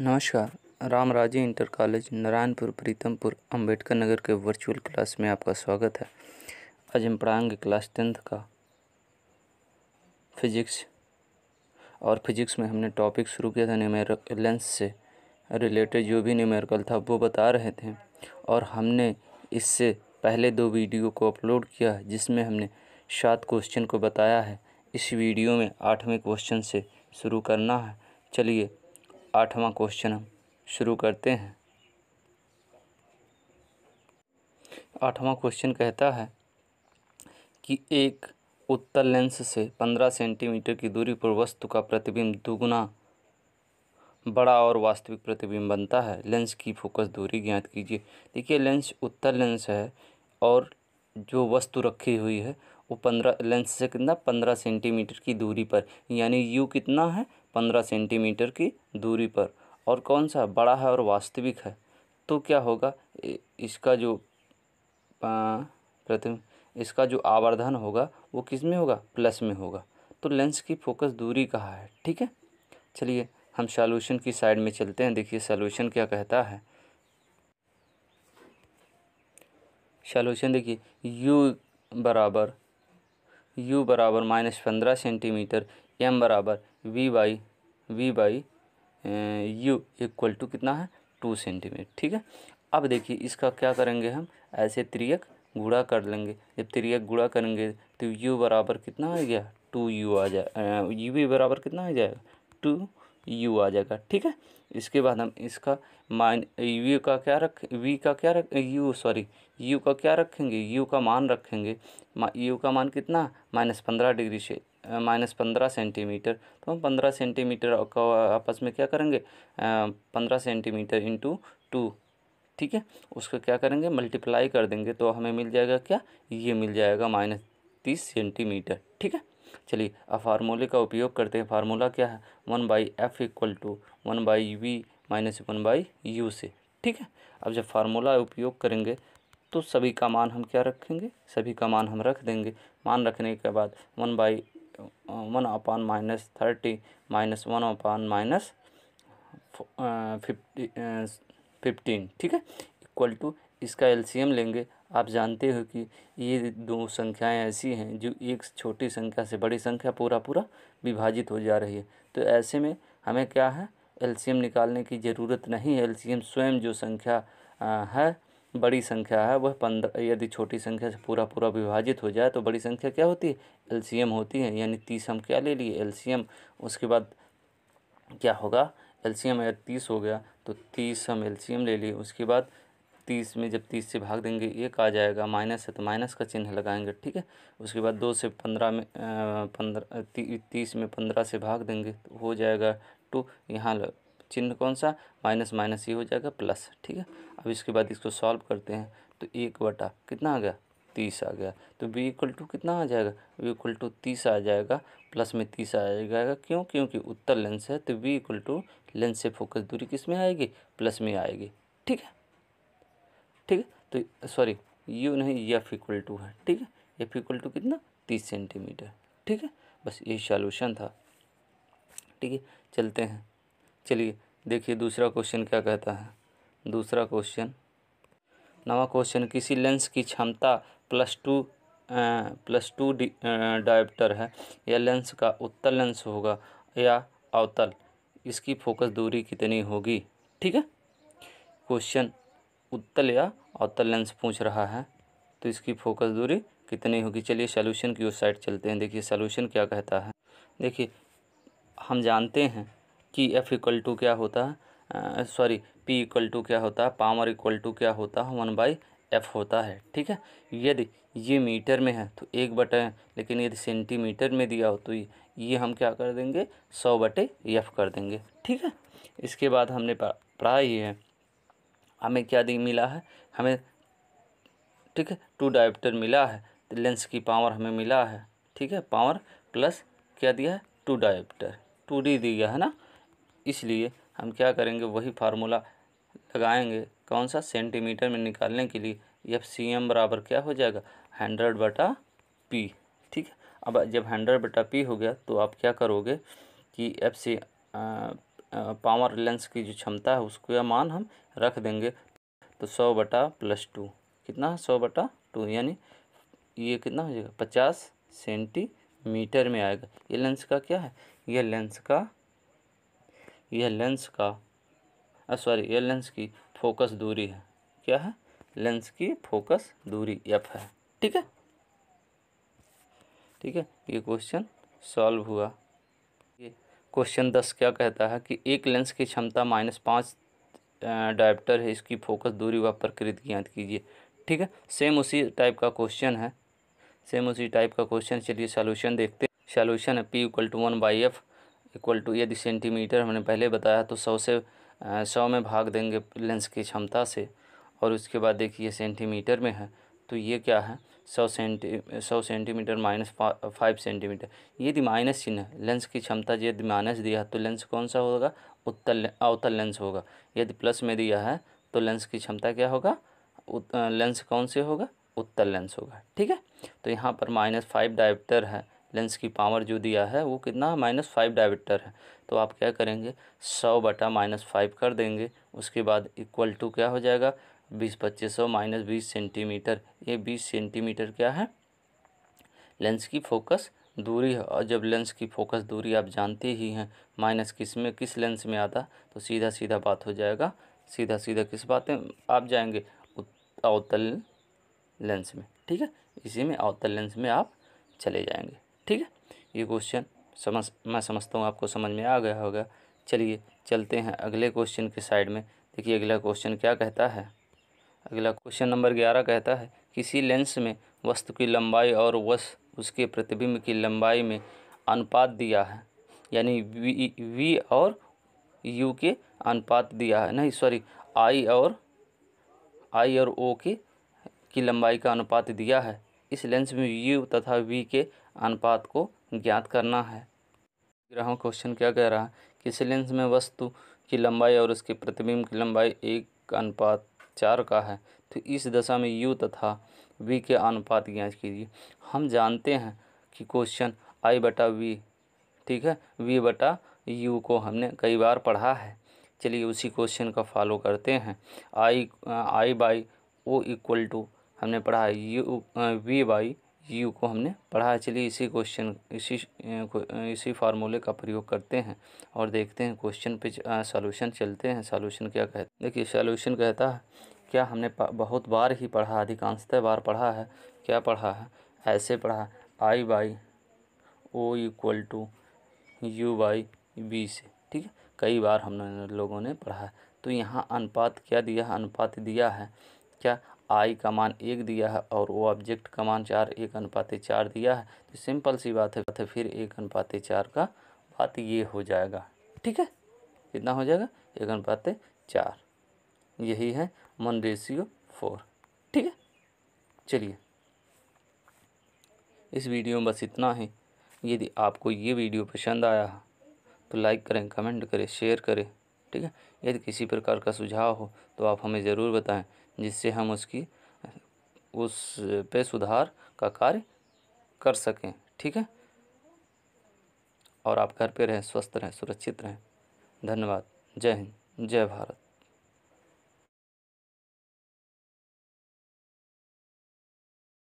नमस्कार Ram Raje inter college Narayanpur Pritampur Ambedkar Nagar के virtual class में आपका स्वागत है आज हम पढ़ाएंगे क्लास टेंथ का फिजिक्स और फिजिक्स में हमने टॉपिक शुरू किया था लेंस से रिलेटेड जो भी न्यूमेरिकल था वो बता रहे थे और हमने इससे पहले दो वीडियो को अपलोड किया जिसमें हमने सात क्वेश्चन को बताया है इस वीडियो में आठवें क्वेश्चन से शुरू करना है चलिए आठवां क्वेश्चन हम शुरू करते हैं आठवां क्वेश्चन कहता है कि एक उत्तल लेंस से पंद्रह सेंटीमीटर की दूरी पर वस्तु का प्रतिबिंब दुगुना बड़ा और वास्तविक प्रतिबिंब बनता है लेंस की फोकस दूरी ज्ञात कीजिए देखिए लेंस उत्तल लेंस है और जो वस्तु रखी हुई है वो पंद्रह लेंस से कितना पंद्रह सेंटीमीटर की दूरी पर यानी यू कितना है पंद्रह सेंटीमीटर की दूरी पर और कौन सा बड़ा है और वास्तविक है तो क्या होगा इसका जो प्रति इसका जो आवर्धन होगा वो किस में होगा प्लस में होगा तो लेंस की फोकस दूरी कहाँ है ठीक है चलिए हम सॉल्यूशन की साइड में चलते हैं देखिए सॉल्यूशन क्या कहता है सॉल्यूशन देखिए u बराबर u बराबर माइनस पंद्रह सेंटीमीटर m बराबर v by v by u equal to कितना है टू सेंटीमीटर ठीक है अब देखिए इसका क्या करेंगे हम ऐसे त्रियक गुड़ा कर लेंगे जब त्रियक गुड़ा करेंगे तो यू बराबर कितना आ गया टू यू आ जाए यू भी बराबर कितना आ जाएगा टू यू आ जाएगा ठीक है इसके बाद हम इसका माइन यू का क्या रख वी का क्या रख यू सॉरी यू का क्या रखेंगे यू का मान रखेंगे यू का मान कितना माइनस पंद्रह डिग्री से माइनस पंद्रह सेंटीमीटर तो हम पंद्रह सेंटीमीटर का आपस में क्या करेंगे पंद्रह सेंटीमीटर इंटू टू ठीक है उसको क्या करेंगे मल्टीप्लाई कर देंगे तो हमें मिल जाएगा क्या ये मिल जाएगा माइनस तीस सेंटीमीटर ठीक है चलिए अब फार्मूले का उपयोग करते हैं फार्मूला क्या है one by f equal to one by v minus one by u से ठीक है अब जब फार्मूला उपयोग करेंगे तो सभी का मान हम क्या रखेंगे सभी का मान हम रख देंगे मान रखने के बाद one by one upon minus thirty minus one upon minus fifty fifteen ठीक है इक्वल टू इसका एलसीएम लेंगे आप जानते हो कि ये दो संख्याएं ऐसी हैं जो एक छोटी संख्या से बड़ी संख्या पूरा पूरा विभाजित हो जा रही है तो ऐसे में हमें क्या है एलसीएम निकालने की ज़रूरत नहीं है एलसीएम स्वयं जो संख्या है बड़ी संख्या है वह पंद्रह यदि छोटी संख्या से पूरा पूरा विभाजित हो जाए तो बड़ी संख्या क्या होती है एलसीएम होती है यानी तीस हम क्या ले लिए एलसीएम उसके बाद क्या होगा एलसीएम अगर तीस हो गया तो तीस हम एलसीएम ले लिए उसके बाद तीस में जब तीस से भाग देंगे एक आ जाएगा माइनस है तो माइनस का चिन्ह लगाएंगे ठीक है उसके बाद दो से पंद्रह में पंद्रह ती, तीस में पंद्रह से भाग देंगे तो हो जाएगा टू यहाँ चिन्ह कौन सा माइनस माइनस ये हो जाएगा प्लस ठीक है अब इसके बाद इसको सॉल्व करते हैं तो एक बटा कितना आ गया तीस आ गया तो बी इक्वल टू कितना आ जाएगा बी इक्वल टू तीस आ जाएगा प्लस में तीस आ जाएगा क्यों क्योंकि उत्तर लेंस है तो बी इक्वल टू लेंस से फोकस दूरी किस में आएगी प्लस में आएगी ठीक है ठीक है तो सॉरी यू नहीं एफ इक्वल टू है ठीक है एफ इक्वल टू कितना तीस सेंटीमीटर ठीक है बस यही सॉल्यूशन था ठीक है चलते हैं चलिए देखिए दूसरा क्वेश्चन क्या कहता है दूसरा क्वेश्चन नवा क्वेश्चन किसी लेंस की क्षमता plus two plus two dioptre है यह लेंस का उत्तल लेंस होगा या अवतल इसकी फोकस दूरी कितनी होगी ठीक है क्वेश्चन उत्तल या अवतल लेंस पूछ रहा है तो इसकी फोकस दूरी कितनी होगी चलिए सोल्यूशन की ओर साइड चलते हैं देखिए सोल्यूशन क्या कहता है देखिए हम जानते हैं कि एफ इक्वल टू क्या होता है सॉरी पी इक्वल टू क्या होता है पावर इक्वल टू क्या होता है वन बाई एफ होता है ठीक है यदि ये मीटर में है तो एक बटे लेकिन यदि सेंटीमीटर में दिया हो तो ये हम क्या कर देंगे सौ बटे एफ कर देंगे ठीक है इसके बाद हमने पढ़ा ही है हमें क्या दी मिला है हमें ठीक है टू डायप्टर मिला है तो लेंस की पावर हमें मिला है ठीक है पावर प्लस क्या दिया है टू डायप्टर टू डी दिया है ना इसलिए हम क्या करेंगे वही फार्मूला लगाएंगे कौन सा सेंटीमीटर में निकालने के लिए एफ सी एम बराबर क्या हो जाएगा हंड्रेड बटा पी ठीक है अब जब हंड्रेड बटा पी हो गया तो आप क्या करोगे कि एफ सी पावर लेंस की जो क्षमता है उसका मान हम रख देंगे तो सौ बटा प्लस टू कितना है सौ बटा टू यानी ये कितना हो जाएगा पचास सेंटीमीटर में आएगा ये लेंस का क्या है ये लेंस का यह लेंस का सॉरी यह लेंस की फोकस दूरी है क्या है लेंस की फोकस दूरी एफ है ठीक है ठीक है ये क्वेश्चन सॉल्व हुआ ये क्वेश्चन दस क्या कहता है कि एक लेंस की क्षमता माइनस पाँच डायप्टर है इसकी फोकस दूरी व प्रकृति ज्ञात कीजिए ठीक है सेम उसी टाइप का क्वेश्चन है सेम उसी टाइप का क्वेश्चन चलिए सॉल्यूशन देखते हैं सॉल्यूशन है p equal to one by f equal to यदि सेंटीमीटर हमने पहले बताया तो सौ से सौ में भाग देंगे लेंस की क्षमता से और उसके बाद देखिए सेंटीमीटर में है तो ये क्या है सौ सेंटी सौ सेंटीमीटर माइनस फाइव सेंटीमीटर यदि माइनस चिन्ह है लेंस की क्षमता यदि माइनस दिया है तो लेंस कौन सा होगा उत्तल अवतल लेंस होगा यदि प्लस में दिया है तो लेंस की क्षमता क्या होगा लेंस कौन से होगा उत्तल लेंस होगा ठीक है तो यहाँ पर माइनस फाइव डायप्टर है लेंस की पावर जो दिया है वो कितना माइनस फाइव डायविटर है तो आप क्या करेंगे सौ बटा माइनस फाइव कर देंगे उसके बाद इक्वल टू क्या हो जाएगा बीस पच्चीस सौ माइनस बीस सेंटीमीटर ये बीस सेंटीमीटर क्या है लेंस की फोकस दूरी है और जब लेंस की फोकस दूरी आप जानते ही हैं माइनस किस में किस लेंस में आता तो सीधा सीधा बात हो जाएगा सीधा सीधा किस बात में आप जाएंगे अवतल लेंस में ठीक है इसी में अवतल लेंस में आप चले जाएंगे ठीक है ये क्वेश्चन समझ मैं समझता हूँ आपको समझ में आ गया होगा चलिए चलते हैं अगले क्वेश्चन के साइड में देखिए अगला क्वेश्चन क्या कहता है अगला क्वेश्चन नंबर ग्यारह कहता है किसी लेंस में वस्तु की लंबाई और वस उसके प्रतिबिंब की लंबाई में अनुपात दिया है यानी वी वी और यू के अनुपात दिया है नहीं सॉरी आई और आई और ओ के की लंबाई का अनुपात दिया है इस लेंस में यू तथा वी के अनुपात को ज्ञात करना है ग्रह क्वेश्चन क्या कह रहा है किसी लेंस में वस्तु की लंबाई और उसके प्रतिबिंब की लंबाई एक अनुपात चार का है तो इस दशा में यू तथा वी के अनुपात ज्ञात कीजिए हम जानते हैं कि क्वेश्चन आई बटा वी ठीक है वी बटा यू को हमने कई बार पढ़ा है चलिए उसी क्वेश्चन का फॉलो करते हैं I I by O equal to हमने पढ़ा है यू वी बाई यू को हमने पढ़ा है चलिए इसी क्वेश्चन इसी इसी फार्मूले का प्रयोग करते हैं और देखते हैं क्वेश्चन पे सॉल्यूशन चलते हैं सॉल्यूशन क्या कहते देखिए सॉल्यूशन कहता है क्या हमने बहुत बार ही पढ़ा अधिकांशतः बार पढ़ा है क्या पढ़ा है ऐसे पढ़ा I by O equal to u by b से ठीक है कई बार हम लोगों ने पढ़ा है तो यहाँ अनुपात क्या दिया है अनुपात दिया है क्या आई का मान एक दिया है और वो ऑब्जेक्ट का मान चार एक अनुपाते चार दिया है तो सिंपल सी बात है तो फिर एक अनुपाते चार का बात ये हो जाएगा ठीक है कितना हो जाएगा एक अनुपाते चार यही है मन रेशियो फोर ठीक है चलिए इस वीडियो में बस इतना ही यदि आपको ये वीडियो पसंद आया तो लाइक करें कमेंट करें शेयर करें ठीक है यदि किसी प्रकार का सुझाव हो तो आप हमें ज़रूर बताएं जिससे हम उसकी उस पे सुधार का कार्य कर सकें ठीक है और आप घर पे रहें स्वस्थ रहें सुरक्षित रहें धन्यवाद जय हिंद जय भारत